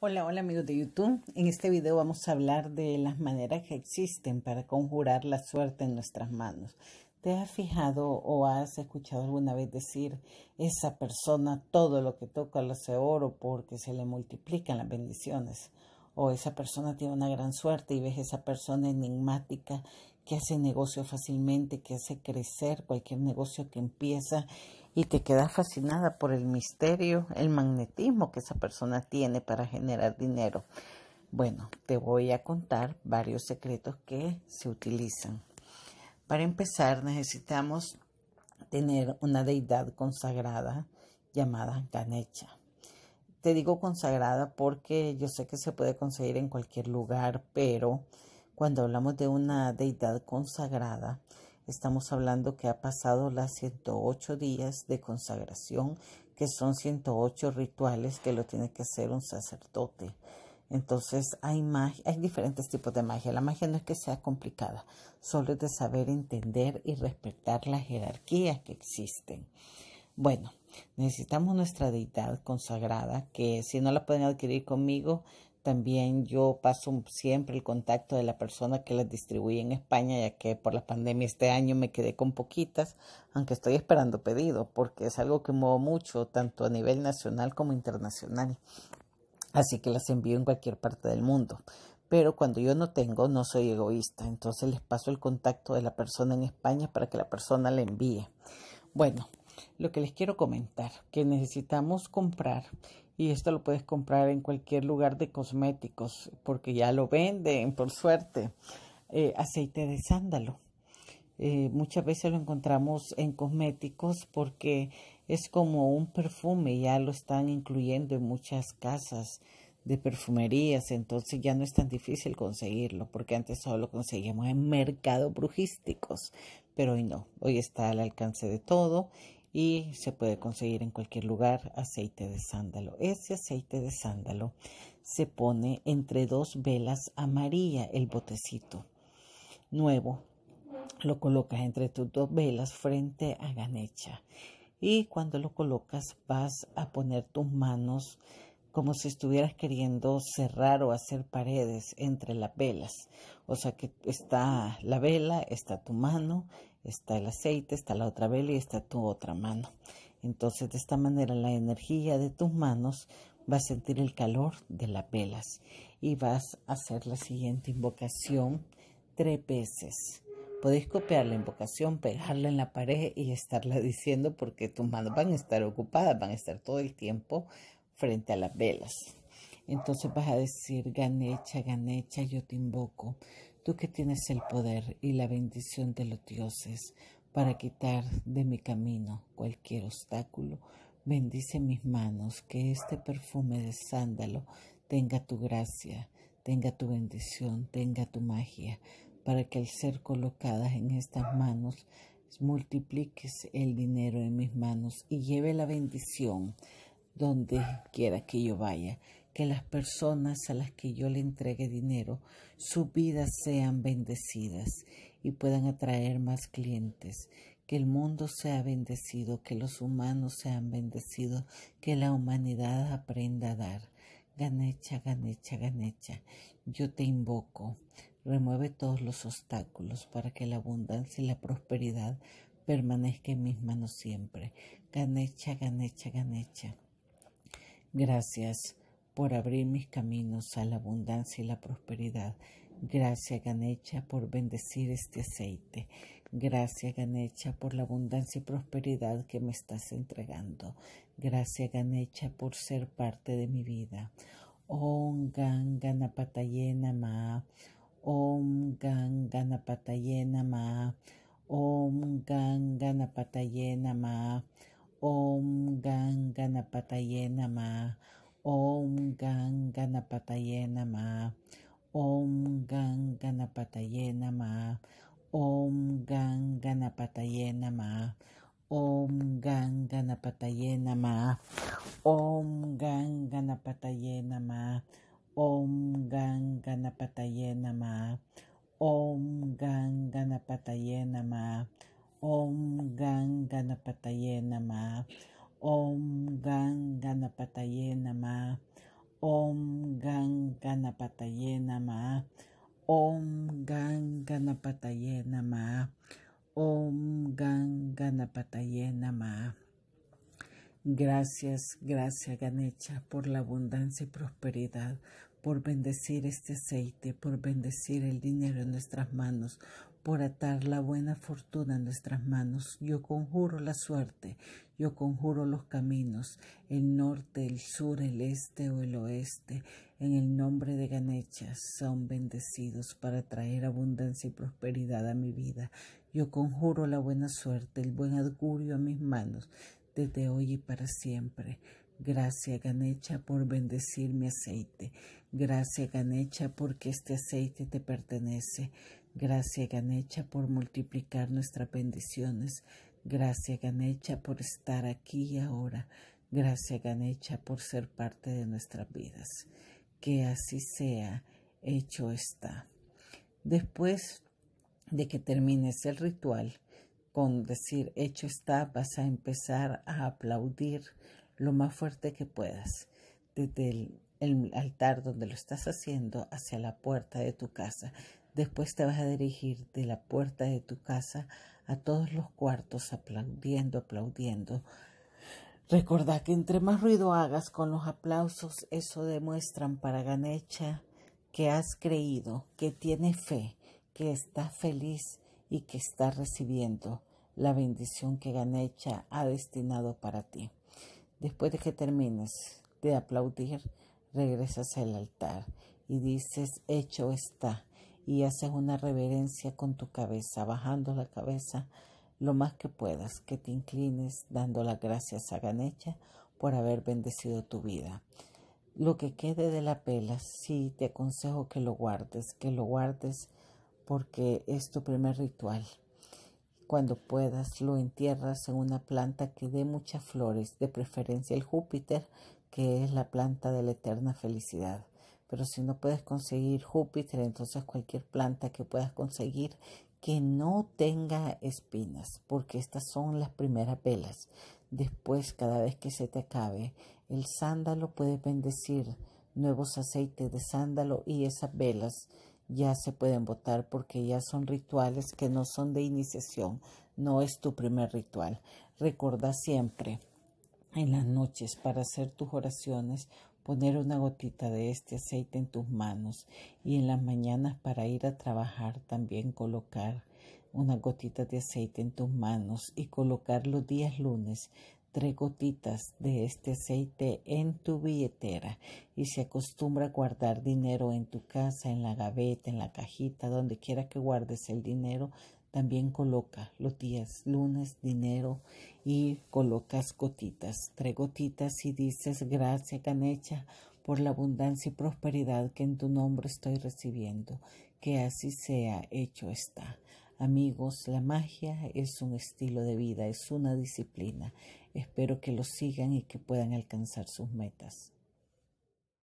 Hola, hola amigos de YouTube. En este video vamos a hablar de las maneras que existen para conjurar la suerte en nuestras manos. ¿Te has fijado o has escuchado alguna vez decir esa persona todo lo que toca lo hace oro porque se le multiplican las bendiciones? O esa persona tiene una gran suerte y ves esa persona enigmática que hace negocio fácilmente, que hace crecer cualquier negocio que empieza y te quedas fascinada por el misterio, el magnetismo que esa persona tiene para generar dinero. Bueno, te voy a contar varios secretos que se utilizan. Para empezar, necesitamos tener una deidad consagrada llamada Ganecha. Te digo consagrada porque yo sé que se puede conseguir en cualquier lugar, pero cuando hablamos de una deidad consagrada, Estamos hablando que ha pasado las 108 días de consagración, que son 108 rituales que lo tiene que hacer un sacerdote. Entonces hay hay diferentes tipos de magia. La magia no es que sea complicada, solo es de saber entender y respetar las jerarquías que existen. Bueno, necesitamos nuestra deidad consagrada, que si no la pueden adquirir conmigo, también yo paso siempre el contacto de la persona que las distribuye en España, ya que por la pandemia este año me quedé con poquitas, aunque estoy esperando pedido, porque es algo que muevo mucho, tanto a nivel nacional como internacional. Así que las envío en cualquier parte del mundo. Pero cuando yo no tengo, no soy egoísta, entonces les paso el contacto de la persona en España para que la persona la envíe. Bueno, lo que les quiero comentar, que necesitamos comprar y esto lo puedes comprar en cualquier lugar de cosméticos porque ya lo venden, por suerte. Eh, aceite de sándalo. Eh, muchas veces lo encontramos en cosméticos porque es como un perfume, ya lo están incluyendo en muchas casas de perfumerías, entonces ya no es tan difícil conseguirlo, porque antes solo lo conseguíamos en mercados brujísticos, pero hoy no, hoy está al alcance de todo y se puede conseguir en cualquier lugar aceite de sándalo. Ese aceite de sándalo se pone entre dos velas amarilla, el botecito nuevo. Lo colocas entre tus dos velas frente a Ganecha y cuando lo colocas vas a poner tus manos como si estuvieras queriendo cerrar o hacer paredes entre las velas. O sea que está la vela, está tu mano está el aceite, está la otra vela y está tu otra mano. Entonces, de esta manera, la energía de tus manos va a sentir el calor de las velas y vas a hacer la siguiente invocación tres veces. Podéis copiar la invocación, pegarla en la pared y estarla diciendo porque tus manos van a estar ocupadas, van a estar todo el tiempo frente a las velas. Entonces vas a decir, Ganecha, Ganecha, yo te invoco tú que tienes el poder y la bendición de los dioses para quitar de mi camino cualquier obstáculo, bendice mis manos, que este perfume de sándalo tenga tu gracia, tenga tu bendición, tenga tu magia, para que al ser colocadas en estas manos, multipliques el dinero en mis manos y lleve la bendición donde quiera que yo vaya que las personas a las que yo le entregue dinero, sus vidas sean bendecidas y puedan atraer más clientes, que el mundo sea bendecido, que los humanos sean bendecidos, que la humanidad aprenda a dar. Ganecha, ganecha, ganecha, yo te invoco, remueve todos los obstáculos para que la abundancia y la prosperidad permanezcan en mis manos siempre. Ganecha, ganecha, ganecha. Gracias por abrir mis caminos a la abundancia y la prosperidad. Gracias, Ganecha, por bendecir este aceite. Gracias, Ganecha, por la abundancia y prosperidad que me estás entregando. Gracias, Ganecha, por ser parte de mi vida. Om Gan Ganapatayena Ma. Om Gan Ganapatayena Ma. Om Gan Ganapatayena Ma. Om Gan Ganapatayena Ma. ఓం గంగణపతయే నమ ఓం గంగణపతయే నమ ఓం గంగణపతయే నమ ఓం గంగణపతయే నమ ఓం గంగణపతయే నమ ఓం గంగణపతయే నమ ఓం గంగణపతయే నమ ఓం గంగణపతయే నమ Om Gan Ganapataye Namah. Om Gan Ganapataye Namah. Om Gan Ganapataye Namah. Om Gan Ganapataye Namah. Gracias, gracias Ganecha por la abundancia y prosperidad, por bendecir este aceite, por bendecir el dinero en nuestras manos, por atar la buena fortuna en nuestras manos. Yo conjuro la suerte, yo conjuro los caminos, el norte, el sur, el este o el oeste. En el nombre de Ganecha son bendecidos para traer abundancia y prosperidad a mi vida. Yo conjuro la buena suerte, el buen augurio a mis manos, desde hoy y para siempre. Gracias, Ganecha, por bendecir mi aceite. Gracias, Ganecha, porque este aceite te pertenece. Gracias, Ganecha, por multiplicar nuestras bendiciones. Gracias, Ganecha, por estar aquí y ahora. Gracias, Ganecha, por ser parte de nuestras vidas. Que así sea, hecho está. Después de que termines el ritual, con decir hecho está, vas a empezar a aplaudir lo más fuerte que puedas. Desde el el altar donde lo estás haciendo hacia la puerta de tu casa. Después te vas a dirigir de la puerta de tu casa a todos los cuartos aplaudiendo, aplaudiendo. Recordá que entre más ruido hagas con los aplausos, eso demuestran para Ganecha que has creído, que tiene fe, que está feliz y que está recibiendo la bendición que Ganecha ha destinado para ti. Después de que termines de aplaudir, regresas al altar y dices, hecho está, y haces una reverencia con tu cabeza, bajando la cabeza lo más que puedas, que te inclines dando las gracias a Ganecha por haber bendecido tu vida. Lo que quede de la pela, sí te aconsejo que lo guardes, que lo guardes porque es tu primer ritual. Cuando puedas, lo entierras en una planta que dé muchas flores, de preferencia el Júpiter, que es la planta de la eterna felicidad. Pero si no puedes conseguir Júpiter, entonces cualquier planta que puedas conseguir que no tenga espinas, porque estas son las primeras velas. Después, cada vez que se te acabe, el sándalo puedes bendecir nuevos aceites de sándalo y esas velas ya se pueden botar porque ya son rituales que no son de iniciación, no es tu primer ritual. Recuerda siempre en las noches para hacer tus oraciones, poner una gotita de este aceite en tus manos y en las mañanas para ir a trabajar también colocar una gotita de aceite en tus manos y colocar los días lunes tres gotitas de este aceite en tu billetera y se acostumbra a guardar dinero en tu casa, en la gaveta, en la cajita, donde quiera que guardes el dinero, también coloca los días lunes dinero y colocas gotitas, tres gotitas y dices gracias Canecha por la abundancia y prosperidad que en tu nombre estoy recibiendo. Que así sea, hecho está. Amigos, la magia es un estilo de vida, es una disciplina. Espero que lo sigan y que puedan alcanzar sus metas.